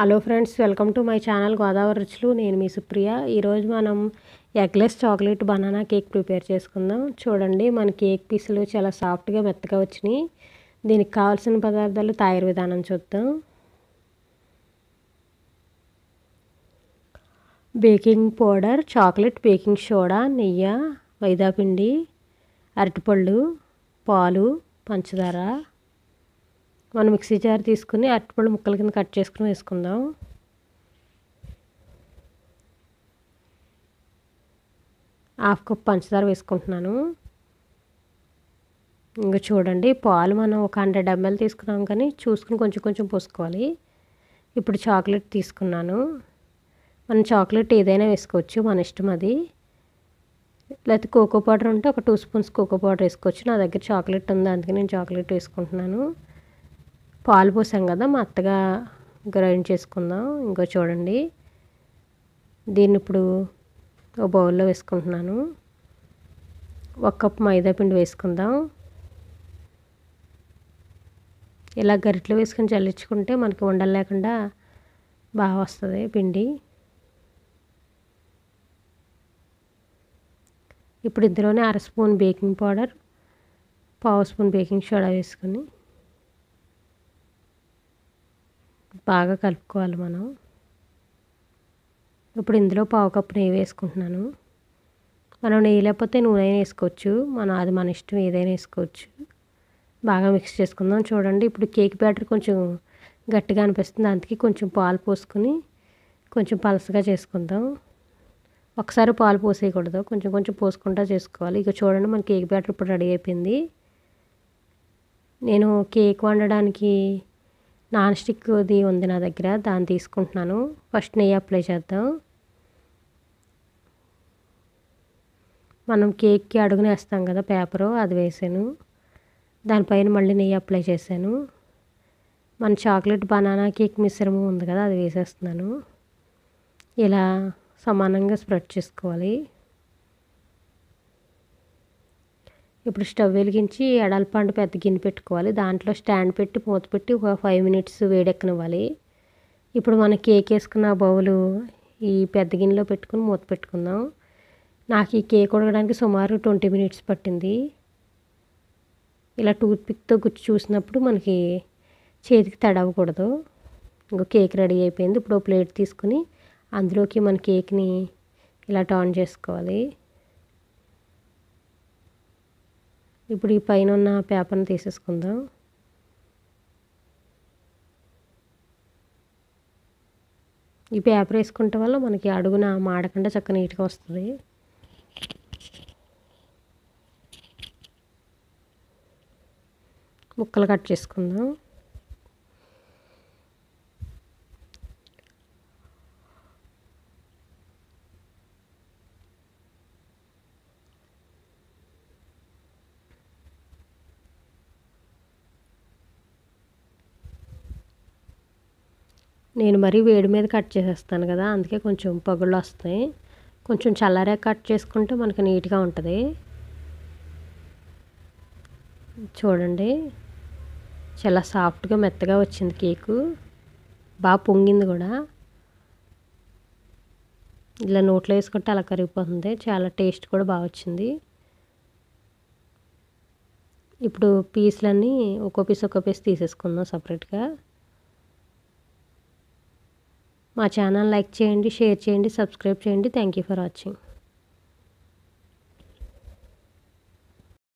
hello friends welcome to my channel Godavari రుచులు నేను మీ సుప్రియ ఈరోజు మనం eggless chocolate banana cake prepare చేసుకుందాం చూడండి మన కేక్ పీసులు చాలా సాఫ్ట్గా మెత్తగా వచ్చినాయి దీనికి కావాల్సిన పదార్థాలు తయారు విధానం చూద్దాం baking powder chocolate baking soda నెయ్యి వైదాపిండి అరటిపళ్ళు పాలు పంచదార మనం మిక్సీ జార్ తీసుకుని అరటిపళ్ళు ముక్కల కింద కట్ చేసుకుని వేసుకుందాం హాఫ్ కప్ పంచదార వేసుకుంటున్నాను ఇంకా చూడండి పాలు మనం ఒక హండ్రెడ్ ఎంఎల్ తీసుకున్నాం కానీ చూసుకుని కొంచెం కొంచెం పోసుకోవాలి ఇప్పుడు చాక్లెట్ తీసుకున్నాను మనం చాక్లెట్ ఏదైనా వేసుకోవచ్చు మన ఇష్టం అది లేకపోతే కోకో పౌడర్ ఉంటే ఒక టూ స్పూన్స్ కోకో పౌడర్ వేసుకోవచ్చు నా దగ్గర చాక్లెట్ ఉంది అందుకే నేను చాక్లెట్ వేసుకుంటున్నాను పాలు పోసాం కదా మా అత్తగా గ్రైండ్ చేసుకుందాం ఇంకో చూడండి దీన్ని ఇప్పుడు ఓ బౌల్లో వేసుకుంటున్నాను ఒక కప్పు మైదా పిండి వేసుకుందాం ఇలా గరిటెలు వేసుకొని చల్లించుకుంటే మనకి ఉండలేకుండా బాగా వస్తుంది పిండి ఇప్పుడు ఇందులోనే అర స్పూన్ బేకింగ్ పౌడర్ పావు స్పూన్ బేకింగ్ సోడా వేసుకొని బాగా కలుపుకోవాలి మనం ఇప్పుడు ఇందులో పావు కప్పు నెయ్యి వేసుకుంటున్నాను మనం నెయ్యి లేకపోతే నూనె అయినా వేసుకోవచ్చు మనం అది మన ఇష్టం ఏదైనా వేసుకోవచ్చు బాగా మిక్స్ చేసుకుందాం చూడండి ఇప్పుడు కేక్ బ్యాటర్ కొంచెం గట్టిగా అనిపిస్తుంది అందుకే కొంచెం పాలు పోసుకుని కొంచెం పలసగా చేసుకుందాం ఒకసారి పాలు పోసేయకూడదు కొంచెం కొంచెం పోసుకుంటా చేసుకోవాలి ఇక చూడండి మన కేక్ బ్యాటర్ ఇప్పుడు రెడీ అయిపోయింది నేను కేక్ వండడానికి నాన్ స్టిక్ది ఉంది నా దగ్గర దాన్ని తీసుకుంటున్నాను ఫస్ట్ నెయ్యి అప్లై చేద్దాం మనం కేక్కి అడుగుని వేస్తాం కదా పేపరు అది వేసాను దానిపైన మళ్ళీ నెయ్యి అప్లై చేశాను మన చాక్లెట్ బనానా కేక్ మిశ్రమం ఉంది కదా అది వేసేస్తున్నాను ఇలా సమానంగా స్ప్రెడ్ చేసుకోవాలి ఇప్పుడు స్టవ్ వెలిగించి ఎడలపండు పెద్ద గిన్నె పెట్టుకోవాలి దాంట్లో స్టాండ్ పెట్టి మూత పెట్టి ఒక ఫైవ్ మినిట్స్ వేడెక్కనివ్వాలి ఇప్పుడు మన కేక్ వేసుకున్న బౌలు ఈ పెద్ద గిన్నెలో పెట్టుకుని మూత పెట్టుకుందాం నాకు ఈ కేక్ ఉడకడానికి సుమారు ట్వంటీ మినిట్స్ పట్టింది ఇలా టూత్పిక్తో గుచ్చి చూసినప్పుడు మనకి చేతికి తడవకూడదు ఇంకో కేక్ రెడీ అయిపోయింది ఇప్పుడు ప్లేట్ తీసుకుని అందులోకి మన కేక్ని ఇలా టర్న్ చేసుకోవాలి ఇప్పుడు ఈ పైన ఉన్న పేపర్ని తీసేసుకుందాం ఈ పేపర్ వేసుకుంటే వల్ల మనకి అడుగున మాడకుండా చక్కగా నీట్గా వస్తుంది ముక్కలు కట్ చేసుకుందాం నేను మరీ వేడి మీద కట్ చేసేస్తాను కదా అందుకే కొంచెం పగుళ్ళు వస్తాయి కొంచెం చల్లారే కట్ చేసుకుంటే మనకు నీట్గా ఉంటుంది చూడండి చాలా సాఫ్ట్గా మెత్తగా వచ్చింది కేకు బాగా పొంగింది కూడా ఇలా నోట్లో వేసుకుంటే అలా కరిగిపోతుంది చాలా టేస్ట్ కూడా బాగా వచ్చింది ఇప్పుడు పీస్లన్నీ ఒక్కో పీస్ ఒక్కో పీస్ తీసేసుకుందాం సపరేట్గా మా ఛానల్ లైక్ చేయండి షేర్ చేయండి సబ్స్క్రైబ్ చేయండి థ్యాంక్ యూ ఫర్ వాచింగ్